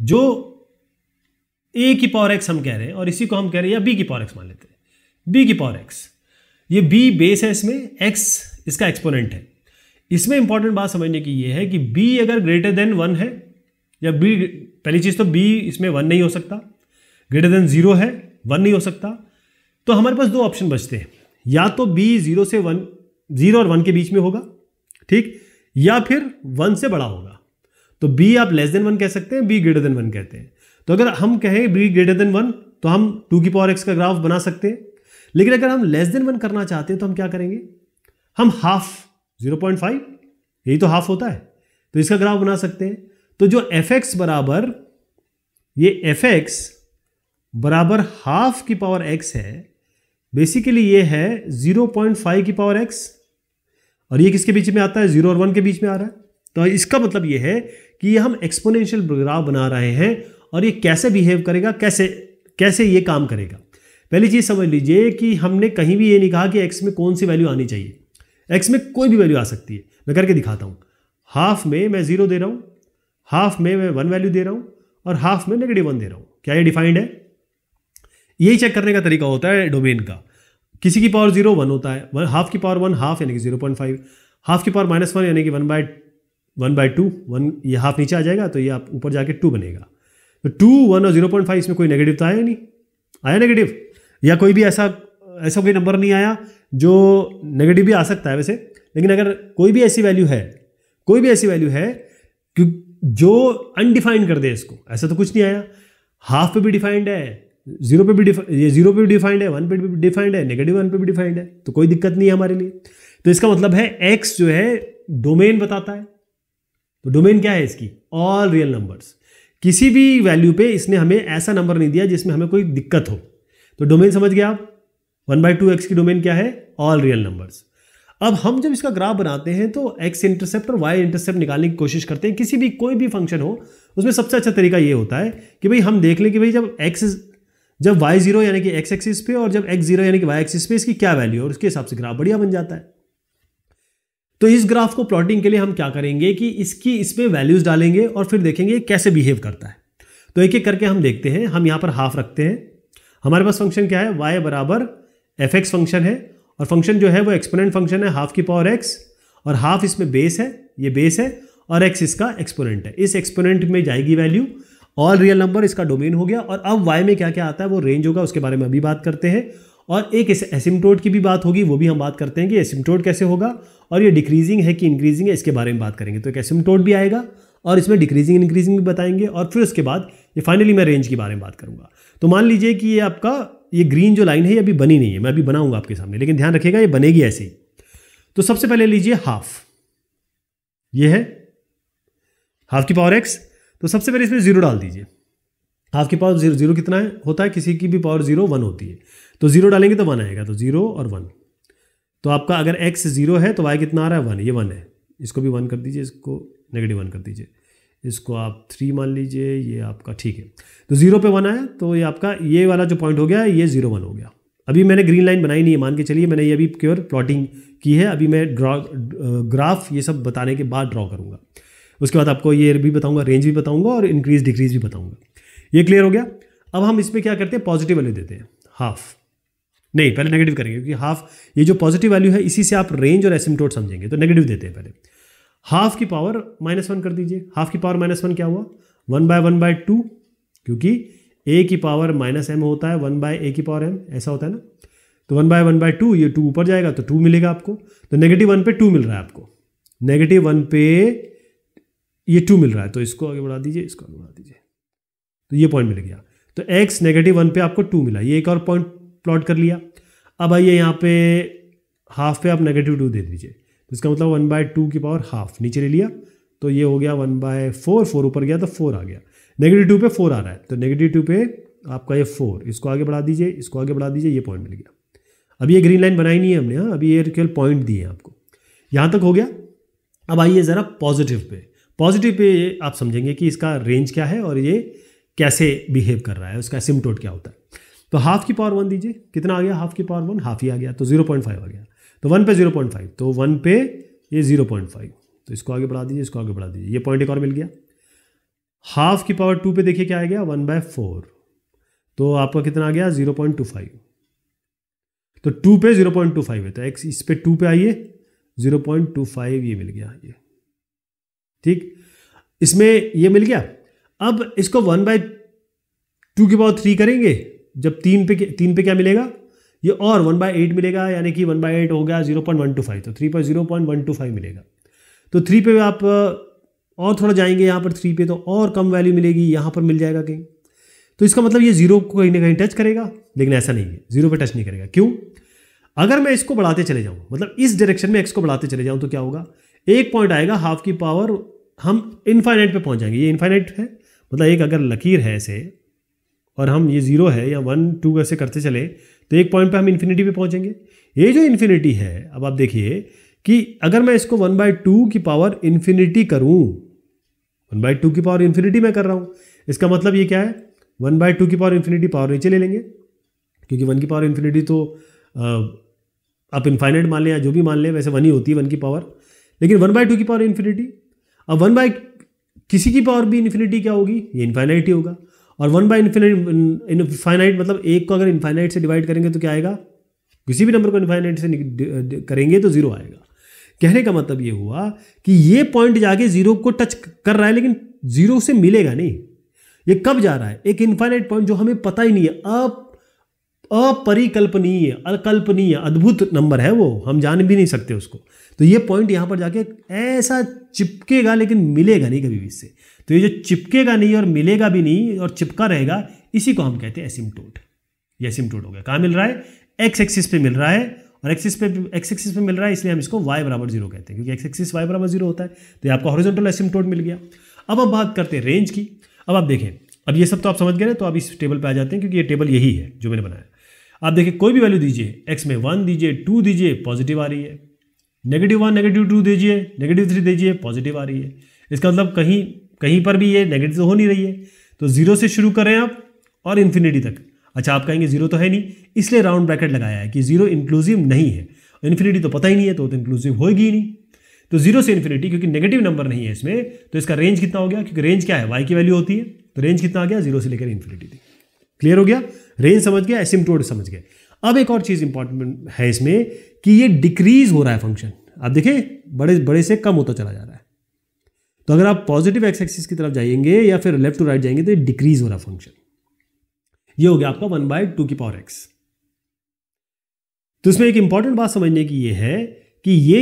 जो ए की power x हम कह रहे हैं और इसी को हम कह रहे हैं या बी की पावर एक्स मान लेते हैं बी की पावर एक्स ये बी बेस है इसमें एक्स इसका एक्सपोनेंट है इसमें इंपॉर्टेंट बात समझने की ये है कि बी अगर ग्रेटर देन वन है या बी पहली चीज़ तो बी इसमें वन नहीं हो सकता ग्रेटर देन ज़ीरो है वन नहीं हो सकता तो हमारे पास दो ऑप्शन बचते हैं या तो बी ज़ीरो से वन ज़ीरो और वन के बीच में होगा ठीक या फिर वन से बड़ा होगा तो बी आप लेस देन वन कह सकते हैं बी ग्रेटर देन वन कहते हैं तो अगर हम कहें बी ग्रेटर देन वन तो हम टू की पावर एक्स का ग्राफ बना सकते हैं लेकिन अगर हम लेस देन वन करना चाहते हैं तो हम क्या करेंगे हम हाफ जीरो पॉइंट फाइव यही तो हाफ होता है तो इसका ग्राफ बना सकते हैं तो जो एफ एक्स बराबर ये एफ एक्स बराबर हाफ की पावर एक्स है बेसिकली ये है जीरो पॉइंट फाइव की पावर एक्स और ये किसके बीच में आता है जीरो और वन के बीच में आ रहा है तो इसका मतलब ये है कि हम एक्सपोनेंशियल ग्राफ बना रहे हैं और ये कैसे बिहेव करेगा कैसे कैसे ये काम करेगा पहली चीज़ समझ लीजिए कि हमने कहीं भी ये नहीं कहा कि एक्स में कौन सी वैल्यू आनी चाहिए एक्स में कोई भी वैल्यू आ सकती है मैं करके दिखाता हूँ हाफ में मैं ज़ीरो दे रहा हूँ हाफ में मैं वन वैल्यू दे रहा हूँ और हाफ में नेगेटिव वन दे रहा हूँ क्या ये डिफाइंड है यही चेक करने का तरीका होता है डोमेन का किसी की पावर जीरो वन होता है हाफ की पावर वन हाफ यानी कि जीरो पॉइंट फाइव हाफ की पावर माइनस वन यानी कि one by one by two one ये हाफ नीचे आ जाएगा तो ये आप ऊपर जाके टू बनेगा तो टू वन और जीरो पॉइंट फाइव इसमें कोई नेगेटिव तो आया नहीं आया नेगेटिव या कोई भी ऐसा ऐसा कोई नंबर नहीं आया जो नेगेटिव भी आ सकता है वैसे लेकिन अगर कोई भी ऐसी वैल्यू है कोई भी ऐसी वैल्यू है कि जो अनडिफाइंड कर दे इसको ऐसा तो कुछ नहीं आया हाफ पे भी डिफाइंड है जीरो पे भी डिफाइंड ये जीरो पे भी डिफाइंड है वन पे भी डिफाइंड है नेगेटिव वन पे भी डिफाइंड है तो कोई दिक्कत नहीं है हमारे लिए तो इसका मतलब है एक्स जो है डोमेन बताता है तो डोमेन क्या है इसकी ऑल रियल नंबर्स किसी भी वैल्यू पे इसने हमें ऐसा नंबर नहीं दिया जिसमें हमें कोई दिक्कत हो तो डोमेन समझ गया आप वन बाई टू एक्स की डोमेन क्या है ऑल रियल नंबर्स अब हम जब इसका ग्राफ बनाते हैं तो एक्स इंटरसेप्ट और वाई इंटरसेप्ट निकालने की कोशिश करते हैं किसी भी कोई भी फंक्शन हो उसमें सबसे अच्छा तरीका यह होता है कि भाई हम देख लें कि भाई जब एक्स जब वाई जीरो यानी कि एक्स एक्सिस पे और जब एक्स जीरो यानी कि वाई एक्सिस पे इसकी क्या वैल्यू है और उसके हिसाब से ग्राफ बढ़िया बन जाता है तो इस ग्राफ को प्लॉटिंग के लिए हम क्या करेंगे कि इसकी इसमें वैल्यूज डालेंगे और फिर देखेंगे कैसे बिहेव करता है तो एक एक करके हम देखते हैं हम यहां पर हाफ रखते हैं हमारे पास फंक्शन क्या है वाई बराबर एफ एक्स फंक्शन है और फंक्शन जो है वो एक्सपोनेंट फंक्शन है हाफ की पावर एक्स और हाफ इसमें बेस है ये बेस है और एक्स इसका एक्सपोनेंट है इस एक्सपोनेंट में जाएगी वैल्यू ऑल रियल नंबर इसका डोमेन हो गया और अब वाई में क्या क्या आता है वो रेंज होगा उसके बारे में अभी बात करते हैं और एक एसिमटोड की भी बात होगी वो भी हम बात करते हैं कि एसिमटोड कैसे होगा और ये डिक्रीजिंग है कि इंक्रीजिंग है इसके बारे में बात करेंगे तो एक एसिमटोड भी आएगा और इसमें डिक्रीजिंग इंक्रीजिंग भी बताएंगे और फिर उसके बाद ये फाइनली मैं रेंज के बारे में बात करूँगा तो मान लीजिए कि ये आपका ये ग्रीन जो लाइन है ये अभी बनी नहीं है मैं अभी बनाऊंगा आपके सामने लेकिन ध्यान रखिएगा ये बनेगी ऐसे ही तो सबसे पहले लीजिए हाफ ये है हाफ की पावर एक्स तो सबसे पहले इसमें जीरो डाल दीजिए हाफ़ की पावर जीरो जीरो कितना है होता है किसी की भी पावर जीरो वन होती है तो जीरो डालेंगे तो वन आएगा तो जीरो और वन तो आपका अगर एक्स जीरो है तो वाई कितना आ रहा है वन ये वन है इसको भी वन कर दीजिए इसको नेगेटिव वन कर दीजिए इसको आप थ्री मान लीजिए ये आपका ठीक है तो जीरो पे वन आया तो ये आपका ये वाला जो पॉइंट हो गया ये जीरो वन हो गया अभी मैंने ग्रीन लाइन बनाई नहीं है मान के चलिए मैंने ये अभी प्योर प्लॉटिंग की है अभी मैं ड्रॉ ग्राफ ये सब बताने के बाद ड्रॉ करूँगा उसके बाद आपको ये भी बताऊँगा रेंज भी बताऊँगा और इंक्रीज डिक्रीज भी बताऊँगा ये क्लियर हो गया अब हम इसमें क्या करते हैं पॉजिटिव वैल्यू देते हैं हाफ नहीं पहले नेगेटिव करेंगे क्योंकि हाफ ये जो पॉजिटिव वैल्यू है इसी से आप रेंज और एसिमटोट समझेंगे तो नेगेटिव देते हैं पहले हाफ की पावर माइनस वन कर दीजिए हाफ की पावर माइनस वन क्या हुआ one by one by two क्योंकि ए की पावर माइनस एम होता है वन बाय ए की पावर एम ऐसा होता है ना तो one by one by two ये टू ऊपर जाएगा तो टू मिलेगा आपको तो नेगेटिव वन पे टू मिल रहा है आपको नेगेटिव वन पे ये टू मिल रहा है तो इसको आगे बढ़ा दीजिए इसको आगे बढ़ा दीजिए तो ये पॉइंट मिल गया तो एक्स नेगेटिव वन पे आपको टू मिला ये एक और पॉइंट प्लॉट कर लिया अब आइए यहाँ पे हाफ पे आप नेगेटिव टू दे दीजिए तो इसका मतलब वन बाय टू की पावर हाफ नीचे ले लिया तो ये हो गया वन बाय फोर फोर ऊपर गया तो फोर आ गया नेगेटिव टू पे फोर आ रहा है तो नेगेटिव टू पे आपका ये फोर इसको आगे बढ़ा दीजिए इसको आगे बढ़ा दीजिए ये पॉइंट मिल गया अब ये ग्रीन लाइन बनाई नहीं है हमने हाँ अभी ये केवल पॉइंट दिए हैं आपको यहाँ तक हो गया अब आइए ज़रा पॉजिटिव पे पॉजिटिव पे आप समझेंगे कि इसका रेंज क्या है और ये कैसे बिहेव कर रहा है उसका सिमटोट क्या होता है तो हाफ की पावर वन दीजिए कितना आ गया हाफ की पावर वन हाफ ही आ गया तो जीरो पॉइंट फाइव आ गया तो वन पे जीरो पॉइंट फाइव तो वन पे ये जीरो पॉइंट फाइव तो इसको आगे बढ़ा दीजिए इसको आगे बढ़ा दीजिए ये पॉइंट एक और मिल गया हाफ की पावर टू पे देखिए क्या आ गया वन बाय फोर तो आपका कितना आ गया जीरो पॉइंट टू फाइव तो टू पे जीरो पॉइंट टू फाइव है तो एक्स इस पे टू पे आइए जीरो पॉइंट टू फाइव ये मिल गया ये ठीक इसमें ये मिल गया अब इसको वन बाय टू के पावर थ्री करेंगे जब तीन पे तीन पे क्या मिलेगा ये और वन बाई एट मिलेगा यानी कि वन बाई एट हो गया zero point one two five तो थ्री पर zero point one two five मिलेगा तो थ्री पे आप और थोड़ा जाएंगे यहाँ पर थ्री पे तो और कम वैल्यू मिलेगी यहाँ पर मिल जाएगा कहीं तो इसका मतलब ये जीरो को कहीं ना कहीं टच करेगा लेकिन ऐसा नहीं है जीरो पे टच नहीं करेगा क्यों अगर मैं इसको बढ़ाते चले जाऊँ मतलब इस डायरेक्शन में एक्स को बढ़ाते चले जाऊँ तो क्या होगा एक पॉइंट आएगा हाफ की पावर हम इन्फाइनाइट पे पहुंच जाएंगे ये इन्फाइनाइट है मतलब एक अगर लकीर है ऐसे और हम ये ज़ीरो है या वन टू ऐसे करते चले तो एक पॉइंट पे हम इन्फिनिटी पे पहुंचेंगे ये जो इन्फिनिटी है अब आप देखिए कि अगर मैं इसको वन बाई टू की पावर इन्फिनिटी करूं वन बाई टू की पावर इन्फिनिटी मैं कर रहा हूं इसका मतलब ये क्या है वन बाई टू की पावर इन्फिनिटी पावर नीचे ले लेंगे क्योंकि वन की पावर इन्फिनिटी तो आप इन्फाइनाइट मान लें या जो भी मान लें वैसे वन ही होती है वन की पावर लेकिन वन बाई टू की पावर इन्फिनिटी अब वन बाई किसी की पावर भी इन्फिनिटी क्या होगी ये इन्फाइनाइट ही होगा और वन बाई इन्फिनाइट इन्फाइनाइट मतलब एक को अगर इन्फाइनाइट से डिवाइड करेंगे तो क्या आएगा किसी भी नंबर को इन्फाइनाइट से करेंगे तो ज़ीरो आएगा कहने का मतलब ये हुआ कि ये पॉइंट जाके ज़ीरो को टच कर रहा है लेकिन ज़ीरो से मिलेगा नहीं ये कब जा रहा है एक इन्फाइनाइट पॉइंट जो हमें पता ही नहीं है अब अपरिकल्पनीय अकल्पनीय अद्भुत नंबर है वो हम जान भी नहीं सकते उसको तो ये पॉइंट यहाँ पर जाके ऐसा चिपकेगा लेकिन मिलेगा नहीं कभी भी इससे तो ये जो चिपकेगा नहीं और मिलेगा भी नहीं और चिपका रहेगा इसी को हम कहते हैं एसिम्टोट ये एसिम्टोट हो गया कहाँ मिल रहा है एक्स एक्सिस पे मिल रहा है और एक्सिस पे एक्स एक्सिस पे मिल रहा है इसलिए हम इसको वाई बराबर जीरो कहते हैं क्योंकि एक्स एक्सिस वाई बराबर जीरो होता है तो ये आपको हॉरिजॉन्टल एसिम्टोट मिल गया अब हम बात करते हैं रेंज की अब आप देखें अब ये सब तो आप समझ गए तो आप इस टेबल पर आ जाते हैं क्योंकि ये टेबल यही है जो मैंने बनाया आप देखिए कोई भी वैल्यू दीजिए एक्स में वन दीजिए टू दीजिए पॉजिटिव आ रही है नेगेटिव वन नेगेटिव टू दीजिए नेगेटिव थ्री दीजिए पॉजिटिव आ रही है इसका मतलब कहीं कहीं पर भी ये नेगेटिव तो हो नहीं रही है तो ज़ीरो से शुरू करें आप और इन्फिनिटी तक अच्छा आप कहेंगे जीरो तो है नहीं इसलिए राउंड ब्रैकेट लगाया है कि जीरो इंक्लूसिव नहीं है इन्फिनिटी तो पता ही नहीं है तो, तो इंक्लूसिव होगी ही नहीं तो जीरो से इन्फिनिटी क्योंकि नेगेटिव नंबर नहीं है इसमें तो इसका रेंज कितना हो गया क्योंकि रेंज क्या है वाई की वैल्यू होती है तो रेंज कितना आ गया जीरो से लेकर इन्फिनिटी थी क्लियर हो गया रेंज समझ गया एसिमटोड समझ गए अब एक और चीज़ इंपॉर्टेंट है इसमें कि ये डिक्रीज हो रहा है फंक्शन आप देखें बड़े बड़े से कम होता चला जा रहा है तो अगर आप पॉजिटिव एक्स एक्सिस की तरफ जाएंगे या फिर लेफ्ट टू राइट जाएंगे तो डिक्रीज हो रहा है फंक्शन ये हो गया आपका वन बाय टू की पावर एक्स तो इसमें एक इंपॉर्टेंट बात समझने की ये है कि ये